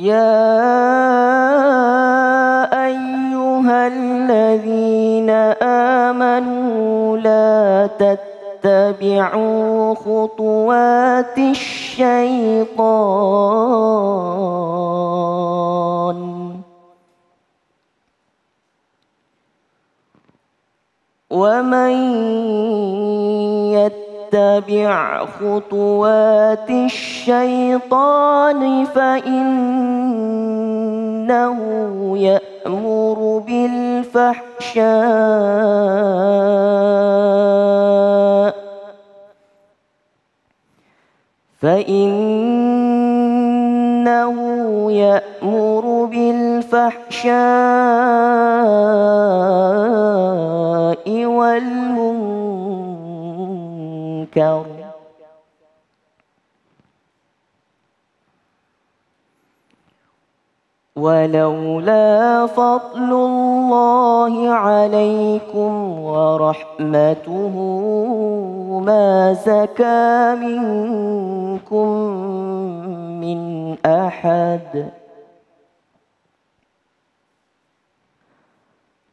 يا أيها الذين آمنوا لا تتبعوا خطوات الشيطان ومن يتبع خطوات الشيطان فإنه يأمر بالفحشاء فإنه يأمر بالفحشاء والمنكر المنكر ولولا فضل الله عليكم ورحمته ما زكى منكم من أحد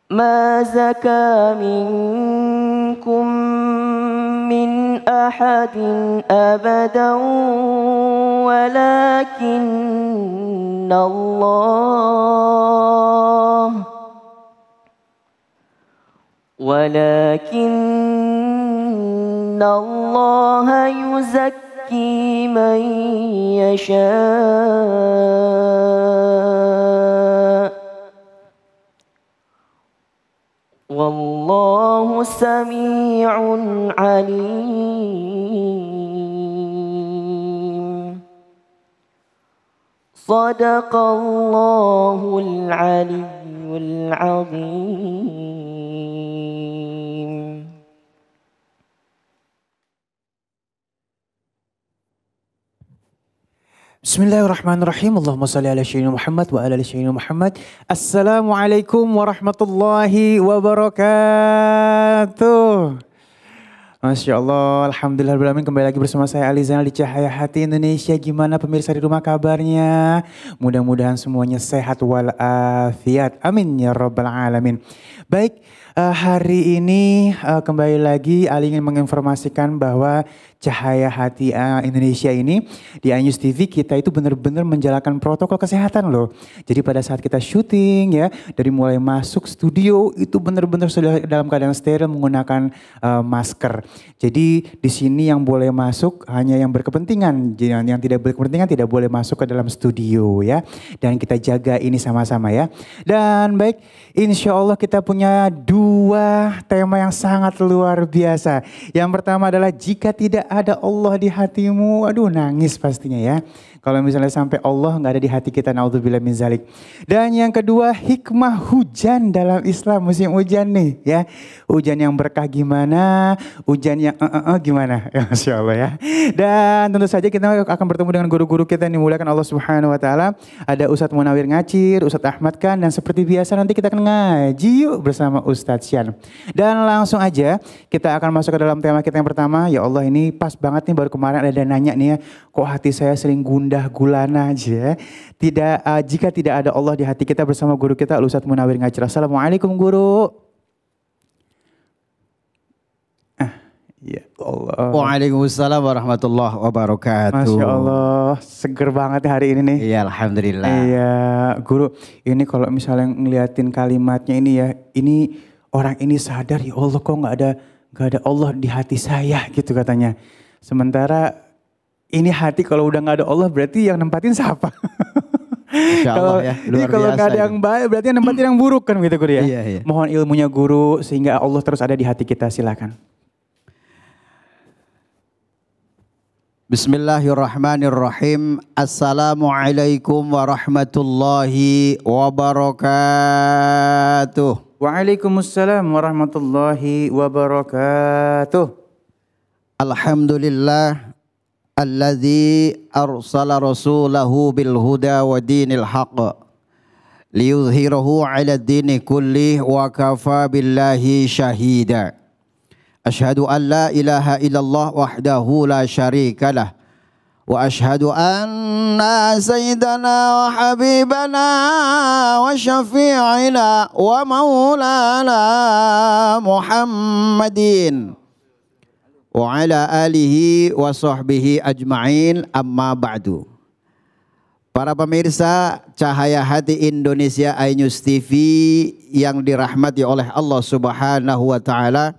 ما زكى منكم أحد أبدا ولكن الله ولكن الله يزكي من يشاء والله سميع عليم صدق الله العلي العظيم بسم الله الرحمن الرحيم اللهم صل على سيدنا محمد وعلى ال سيدنا محمد السلام عليكم ورحمة الله وبركاته Masya Allah, Alhamdulillah, kembali lagi bersama saya Ali Zainal di Cahaya Hati Indonesia. Gimana pemirsa di rumah kabarnya? Mudah-mudahan semuanya sehat walafiat. Amin ya Rabbal Alamin. Baik, eh, hari ini eh, kembali lagi Ali ingin menginformasikan bahwa Cahaya Hati eh, Indonesia ini di Anyus TV kita itu benar-benar menjalankan protokol kesehatan loh. Jadi pada saat kita syuting ya, dari mulai masuk studio itu benar-benar sudah dalam keadaan steril menggunakan uh, masker. Jadi di sini yang boleh masuk hanya yang berkepentingan. Yang, yang tidak berkepentingan tidak boleh masuk ke dalam studio ya. Dan kita jaga ini sama-sama ya. Dan baik, insya Allah kita punya dua tema yang sangat luar biasa. Yang pertama adalah jika tidak ada Allah di hatimu, aduh nangis pastinya ya. Kalau misalnya sampai Allah nggak ada di hati kita, naudzubillah min zalik. Dan yang kedua hikmah hujan dalam Islam musim hujan nih ya. Hujan yang berkah gimana? Hujan hujan yang uh, uh, uh, gimana? Ya, Masya Allah ya. Dan tentu saja kita akan bertemu dengan guru-guru kita yang dimuliakan Allah Subhanahu Wa Taala. Ada Ustadz Munawir Ngacir, Ustadz Ahmad Khan, dan seperti biasa nanti kita akan ngaji yuk bersama Ustadz Sian. Dan langsung aja kita akan masuk ke dalam tema kita yang pertama. Ya Allah ini pas banget nih baru kemarin ada yang nanya nih ya, kok hati saya sering gundah gulana aja. Ya? Tidak uh, jika tidak ada Allah di hati kita bersama guru kita Ustadz Munawir Ngacir. Assalamualaikum guru. Ya Allah. Waalaikumsalam warahmatullahi wabarakatuh. Masya Allah, seger banget ya hari ini nih. Iya, Alhamdulillah. Iya, Guru, ini kalau misalnya ngeliatin kalimatnya ini ya, ini orang ini sadar ya Allah kok nggak ada nggak ada Allah di hati saya gitu katanya. Sementara ini hati kalau udah nggak ada Allah berarti yang nempatin siapa? kalau ya, kalau nggak ada yang baik berarti yang nempatin yang buruk kan gitu guru ya. Iya, iya. Mohon ilmunya guru sehingga Allah terus ada di hati kita silakan. Bismillahirrahmanirrahim. Assalamualaikum warahmatullahi wabarakatuh. Waalaikumsalam warahmatullahi wabarakatuh. Alhamdulillah alladzi arsala rasulahu bil huda wa dinil haqq liyuzhirahu 'ala dini kulli wa kafa billahi shahida. أشهد أن لا إله إلا الله وحده لا شريك له وأشهد أن سيدنا وحبيبنا وشفيعنا ومولانا محمد وعلى آله وصحبه أجمعين أما بعد Para pemirsa Cahaya Hati Indonesia iNews TV yang dirahmati oleh Allah Subhanahu wa taala,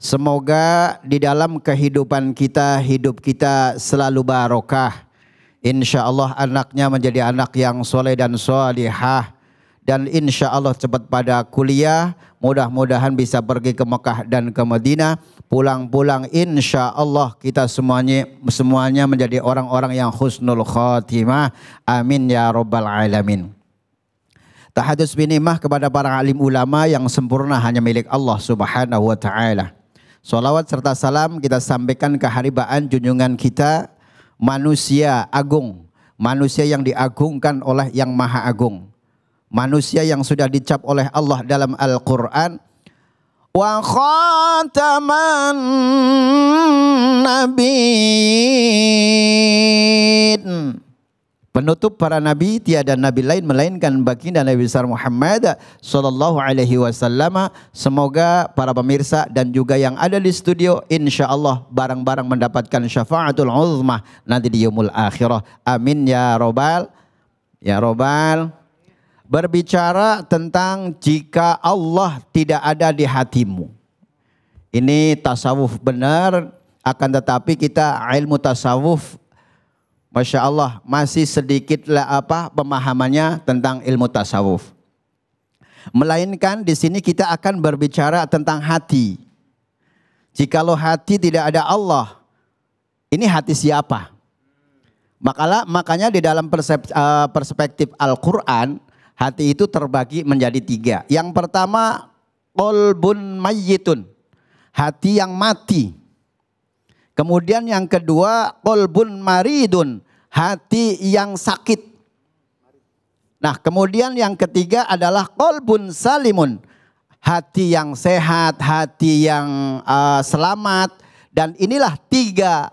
Semoga di dalam kehidupan kita, hidup kita selalu barokah. Insya Allah anaknya menjadi anak yang soleh dan solehah. Dan insya Allah cepat pada kuliah, mudah-mudahan bisa pergi ke Mekah dan ke Madinah. Pulang-pulang insya Allah kita semuanya semuanya menjadi orang-orang yang husnul khotimah. Amin ya robbal alamin. Tahadus binimah kepada para alim ulama yang sempurna hanya milik Allah subhanahu wa ta'ala. Salawat serta salam kita sampaikan keharibaan junjungan kita manusia agung, manusia yang diagungkan oleh yang maha agung. Manusia yang sudah dicap oleh Allah dalam Al-Quran. Wa khataman Penutup para nabi tiada nabi lain melainkan baginda Nabi besar Muhammad sallallahu alaihi wasallam. Semoga para pemirsa dan juga yang ada di studio insyaallah barang-barang mendapatkan syafaatul uzma nanti di yaumul akhirah. Amin ya robbal ya robbal. Berbicara tentang jika Allah tidak ada di hatimu. Ini tasawuf benar akan tetapi kita ilmu tasawuf Masya Allah masih sedikitlah apa pemahamannya tentang ilmu tasawuf. Melainkan di sini kita akan berbicara tentang hati. Jikalau hati tidak ada Allah, ini hati siapa? Makalah, makanya di dalam eh, perspektif Al-Quran, hati itu terbagi menjadi tiga. Yang pertama, kolbun mayyitun, hati yang mati. Kemudian yang kedua, kolbun maridun, hati yang sakit. Nah, kemudian yang ketiga adalah kolbun salimun, hati yang sehat, hati yang uh, selamat. Dan inilah tiga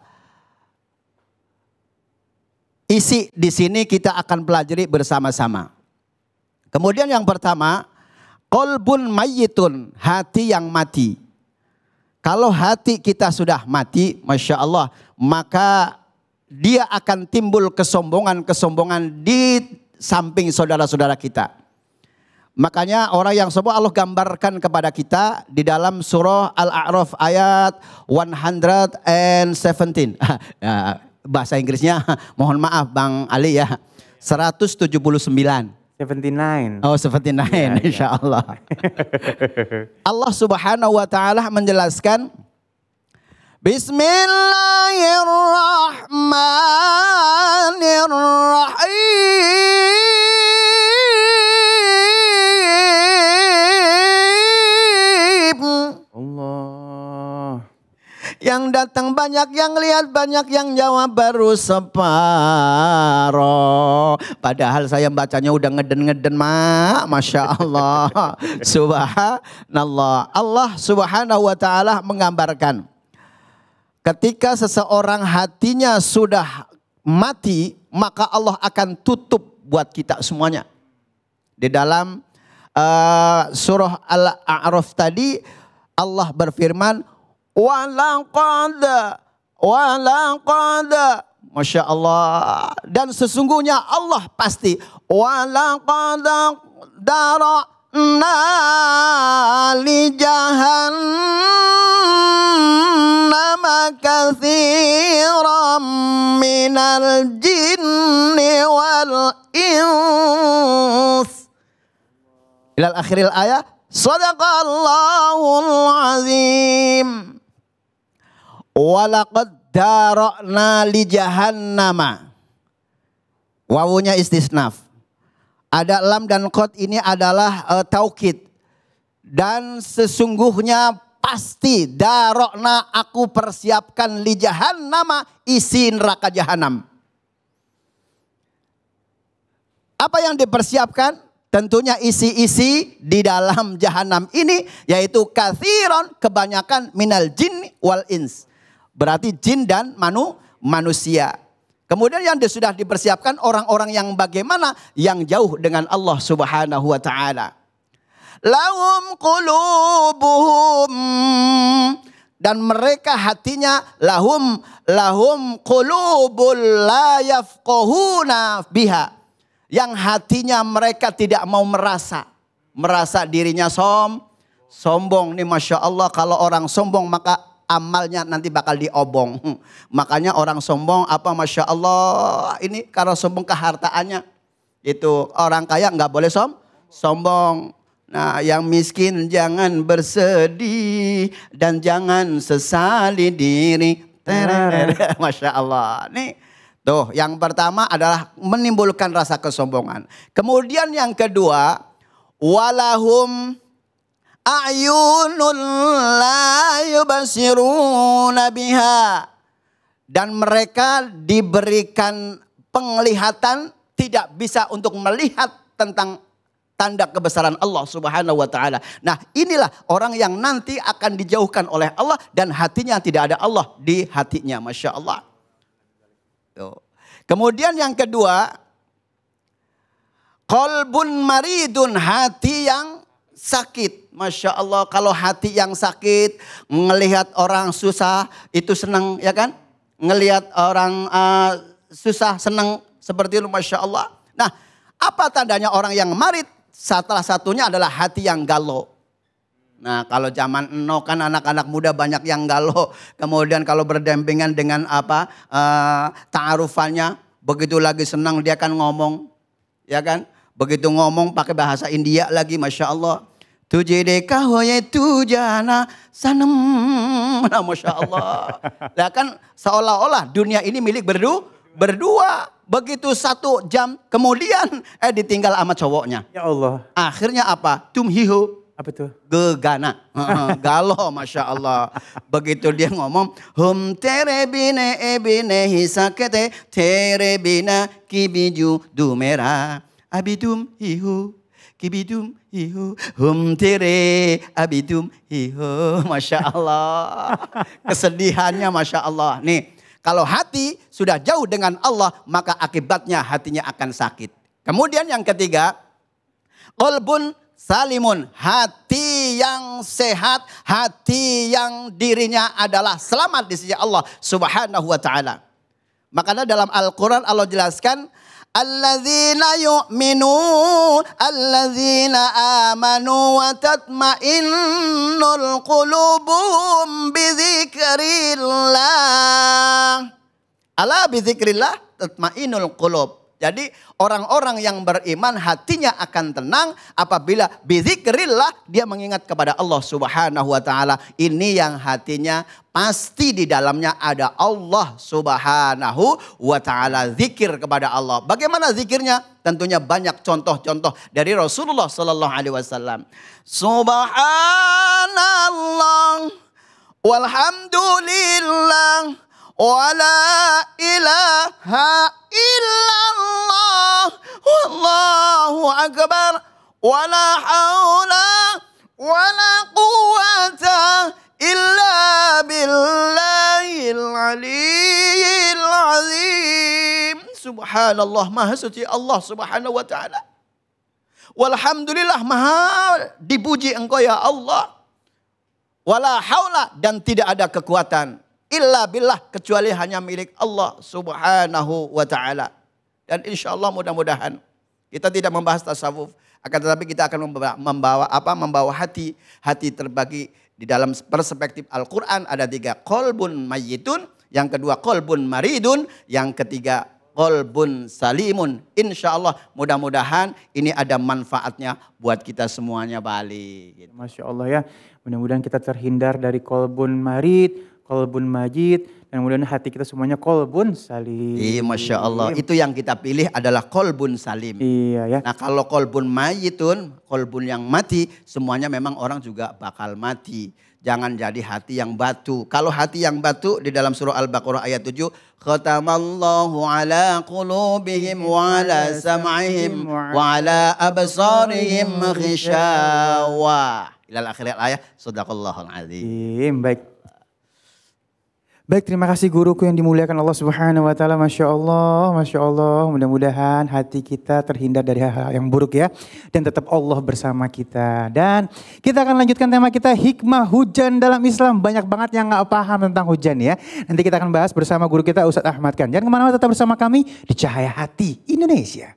isi di sini kita akan pelajari bersama-sama. Kemudian yang pertama, kolbun mayitun, hati yang mati. Kalau hati kita sudah mati, masya Allah, maka dia akan timbul kesombongan-kesombongan di samping saudara-saudara kita. Makanya orang yang sombong Allah gambarkan kepada kita di dalam surah Al-A'raf ayat 117. Nah, bahasa Inggrisnya mohon maaf Bang Ali ya. 179. 79. Oh 79 yeah, iya. insyaallah. Yeah. Allah subhanahu wa ta'ala menjelaskan. Bismillahirrahmanirrahim. yang datang banyak yang lihat banyak yang jawab baru separo. Padahal saya bacanya udah ngeden-ngeden mak. Masya Allah. Subhanallah. Allah subhanahu wa ta'ala menggambarkan. Ketika seseorang hatinya sudah mati maka Allah akan tutup buat kita semuanya. Di dalam uh, surah Al-A'raf tadi Allah berfirman Walaqad. Walaqad. Masya Allah. Dan sesungguhnya Allah pasti. Walaqad jahan nama jahannam kathiran minal jin wal ins. Ilal akhiril ayah. Sadaqallahul azim. Walakad darokna li jahannama. Wawunya istisnaf. Ada lam dan kot ini adalah uh, taukid. Dan sesungguhnya pasti darokna aku persiapkan li jahannama isi neraka jahanam. Apa yang dipersiapkan? Tentunya isi-isi di dalam jahanam ini yaitu kathiron kebanyakan minal jin wal ins Berarti jin dan manu, manusia. Kemudian yang sudah dipersiapkan orang-orang yang bagaimana yang jauh dengan Allah Subhanahu wa taala. Lahum qulubuhum dan mereka hatinya lahum lahum qulubul layaf yafqahuna biha. Yang hatinya mereka tidak mau merasa. Merasa dirinya som, sombong nih Masya Allah kalau orang sombong maka amalnya nanti bakal diobong. Hmm. Makanya orang sombong apa Masya Allah ini karena sombong kehartaannya. Itu orang kaya nggak boleh som, sombong. Nah yang miskin jangan bersedih dan jangan sesali diri. Masya Allah. Nih tuh yang pertama adalah menimbulkan rasa kesombongan. Kemudian yang kedua walahum Ayunul la yubasiruna biha dan mereka diberikan penglihatan tidak bisa untuk melihat tentang tanda kebesaran Allah Subhanahu wa taala. Nah, inilah orang yang nanti akan dijauhkan oleh Allah dan hatinya tidak ada Allah di hatinya, Masya Allah. Kemudian yang kedua, kolbun maridun, hati yang sakit. Masya Allah kalau hati yang sakit, melihat orang susah itu senang ya kan? Ngelihat orang uh, susah senang seperti itu Masya Allah. Nah apa tandanya orang yang marit? Salah satunya adalah hati yang galau. Nah kalau zaman eno kan anak-anak muda banyak yang galau. Kemudian kalau berdampingan dengan apa uh, ta'arufannya. Begitu lagi senang dia kan ngomong. Ya kan? Begitu ngomong pakai bahasa India lagi Masya Allah. Tuje ya tu jana sanem. Nah, Masya Allah. Nah kan seolah-olah dunia ini milik berdu, berdua. Begitu satu jam kemudian eh ditinggal sama cowoknya. Ya Allah. Akhirnya apa? Tumhihu apa tuh? Gegana. Galo galau Masya Allah. Begitu dia ngomong. Hum terebine bine e bine hisakete tere kibiju dumera. Abidum hihu. Kibidum hiho hum tere abidum hiho Masya Allah. Kesedihannya Masya Allah. Nih kalau hati sudah jauh dengan Allah maka akibatnya hatinya akan sakit. Kemudian yang ketiga. Kolbun salimun, hati yang sehat, hati yang dirinya adalah selamat di sisi Allah Subhanahu wa taala. Makanya dalam Al-Qur'an Allah jelaskan الذين يؤمنون الذين آمنوا وتطمئن القلوب بذكر الله ألا بذكر الله تطمئن القلوب Jadi orang-orang yang beriman hatinya akan tenang apabila bizikrillah dia mengingat kepada Allah Subhanahu wa taala. Ini yang hatinya pasti di dalamnya ada Allah Subhanahu wa taala. Zikir kepada Allah. Bagaimana zikirnya? Tentunya banyak contoh-contoh dari Rasulullah sallallahu alaihi wasallam. Subhanallah walhamdulillah wala ilaha akbar wala haula wala quwata illa billahil aliyil azim. Subhanallah, maha suci Allah subhanahu wa ta'ala. Walhamdulillah, maha dipuji engkau ya Allah. Wala haula dan tidak ada kekuatan. Illa billah kecuali hanya milik Allah subhanahu wa ta'ala. Dan insya Allah mudah-mudahan kita tidak membahas tasawuf, akan tetapi kita akan membawa, apa? Membawa hati, hati terbagi di dalam perspektif Al-Quran ada tiga kolbun mayitun, yang kedua kolbun maridun, yang ketiga kolbun salimun. Insya Allah mudah-mudahan ini ada manfaatnya buat kita semuanya Bali. Gitu. Masya Allah ya, mudah-mudahan kita terhindar dari kolbun marid, kolbun majid, dan mudah hati kita semuanya kolbun salim. Iya, Masya Allah. Itu yang kita pilih adalah kolbun salim. Iya ya. Nah kalau kolbun mayitun, kolbun yang mati, semuanya memang orang juga bakal mati. Jangan jadi hati yang batu. Kalau hati yang batu di dalam surah Al-Baqarah ayat 7. Khatamallahu ala qulubihim wa ala sam'ihim wa ala abasarihim khishawah. Ilal akhirat ayat. Sadaqallahul azim. Iya, baik. Baik, terima kasih guruku yang dimuliakan Allah Subhanahu wa taala. Masya Allah, Masya Allah. Mudah-mudahan hati kita terhindar dari hal-hal yang buruk ya. Dan tetap Allah bersama kita. Dan kita akan lanjutkan tema kita hikmah hujan dalam Islam. Banyak banget yang nggak paham tentang hujan ya. Nanti kita akan bahas bersama guru kita Ustadz Ahmad Kan. Jangan kemana-mana tetap bersama kami di Cahaya Hati Indonesia.